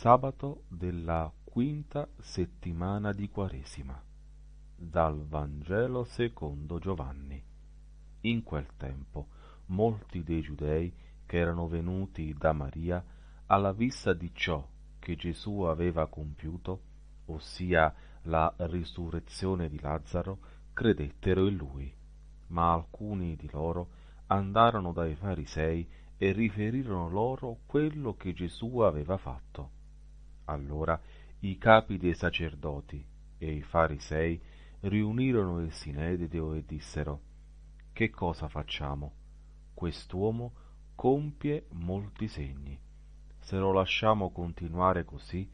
sabato della quinta settimana di Quaresima, dal Vangelo secondo Giovanni. In quel tempo molti dei giudei che erano venuti da Maria alla vista di ciò che Gesù aveva compiuto, ossia la risurrezione di Lazzaro, credettero in lui. Ma alcuni di loro andarono dai farisei e riferirono loro quello che Gesù aveva fatto allora i capi dei sacerdoti e i farisei riunirono il Sinedrio e dissero Che cosa facciamo? Quest'uomo compie molti segni. Se lo lasciamo continuare così,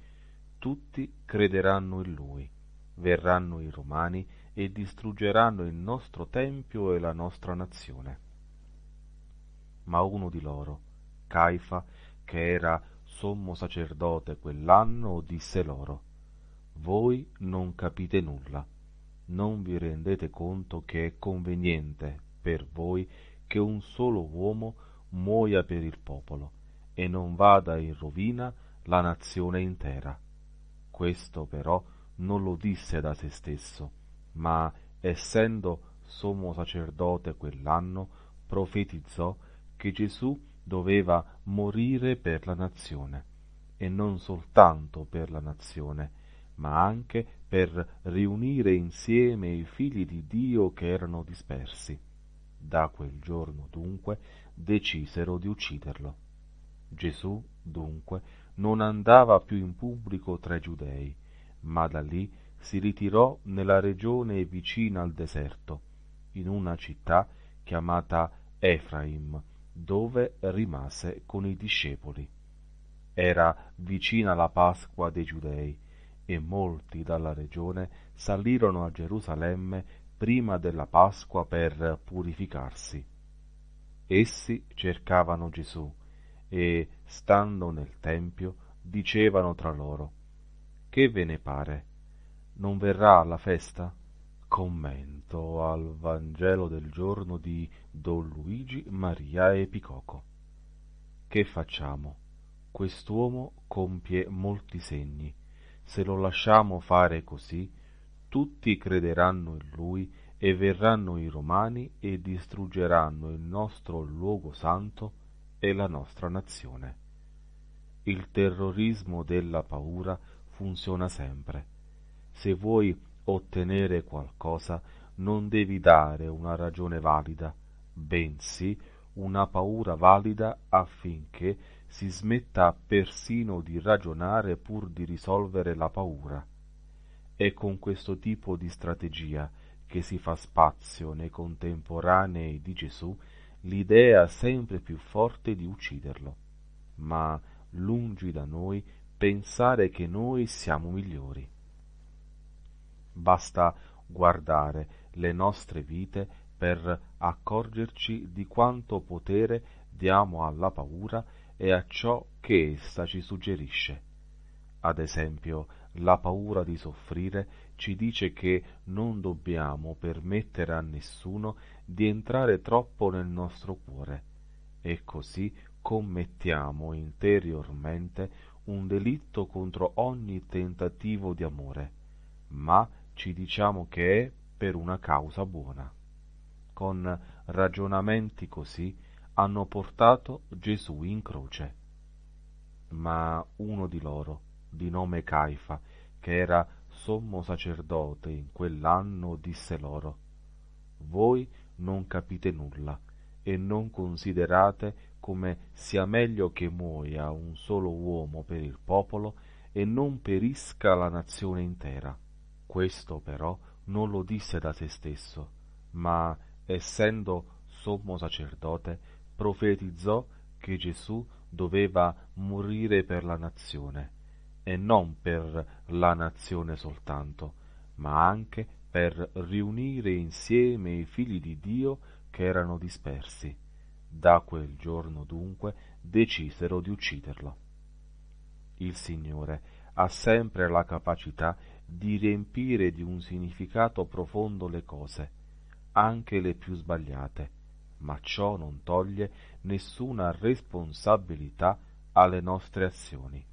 tutti crederanno in lui. Verranno i romani e distruggeranno il nostro tempio e la nostra nazione. Ma uno di loro, Caifa, che era sommo sacerdote quell'anno disse loro, voi non capite nulla, non vi rendete conto che è conveniente per voi che un solo uomo muoia per il popolo e non vada in rovina la nazione intera. Questo però non lo disse da se stesso, ma essendo sommo sacerdote quell'anno, profetizzò che Gesù doveva morire per la nazione, e non soltanto per la nazione, ma anche per riunire insieme i figli di Dio che erano dispersi. Da quel giorno dunque decisero di ucciderlo. Gesù dunque non andava più in pubblico tra i giudei, ma da lì si ritirò nella regione vicina al deserto, in una città chiamata Efraim, dove rimase con i discepoli. Era vicina la Pasqua dei Giudei e molti dalla regione salirono a Gerusalemme prima della Pasqua per purificarsi. Essi cercavano Gesù e, stando nel Tempio, dicevano tra loro Che ve ne pare? Non verrà alla festa? commento al Vangelo del giorno di Don Luigi Maria Epicoco. Che facciamo? Quest'uomo compie molti segni. Se lo lasciamo fare così, tutti crederanno in lui e verranno i romani e distruggeranno il nostro luogo santo e la nostra nazione. Il terrorismo della paura funziona sempre. Se vuoi ottenere qualcosa non devi dare una ragione valida, bensì una paura valida affinché si smetta persino di ragionare pur di risolvere la paura. È con questo tipo di strategia che si fa spazio nei contemporanei di Gesù l'idea sempre più forte di ucciderlo. Ma lungi da noi pensare che noi siamo migliori. Basta guardare le nostre vite per accorgerci di quanto potere diamo alla paura e a ciò che essa ci suggerisce. Ad esempio, la paura di soffrire ci dice che non dobbiamo permettere a nessuno di entrare troppo nel nostro cuore e così commettiamo interiormente un delitto contro ogni tentativo di amore, ma ci diciamo che è per una causa buona. Con ragionamenti così hanno portato Gesù in croce. Ma uno di loro, di nome Caifa, che era sommo sacerdote in quell'anno, disse loro, Voi non capite nulla e non considerate come sia meglio che muoia un solo uomo per il popolo e non perisca la nazione intera. Questo però non lo disse da se stesso, ma, essendo sommo sacerdote, profetizzò che Gesù doveva morire per la nazione, e non per la nazione soltanto, ma anche per riunire insieme i figli di Dio che erano dispersi. Da quel giorno dunque decisero di ucciderlo. Il Signore ha sempre la capacità di riempire di un significato profondo le cose, anche le più sbagliate, ma ciò non toglie nessuna responsabilità alle nostre azioni,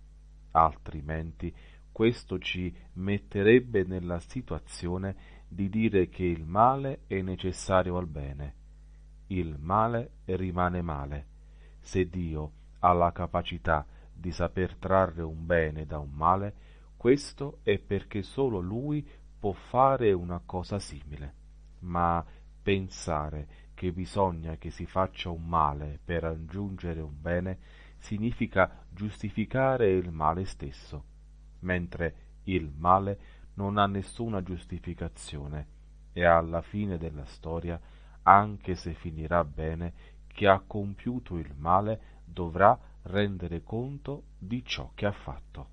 altrimenti questo ci metterebbe nella situazione di dire che il male è necessario al bene. Il male rimane male. Se Dio ha la capacità di saper trarre un bene da un male, questo è perché solo lui può fare una cosa simile. Ma pensare che bisogna che si faccia un male per aggiungere un bene significa giustificare il male stesso, mentre il male non ha nessuna giustificazione e alla fine della storia, anche se finirà bene, chi ha compiuto il male dovrà rendere conto di ciò che ha fatto.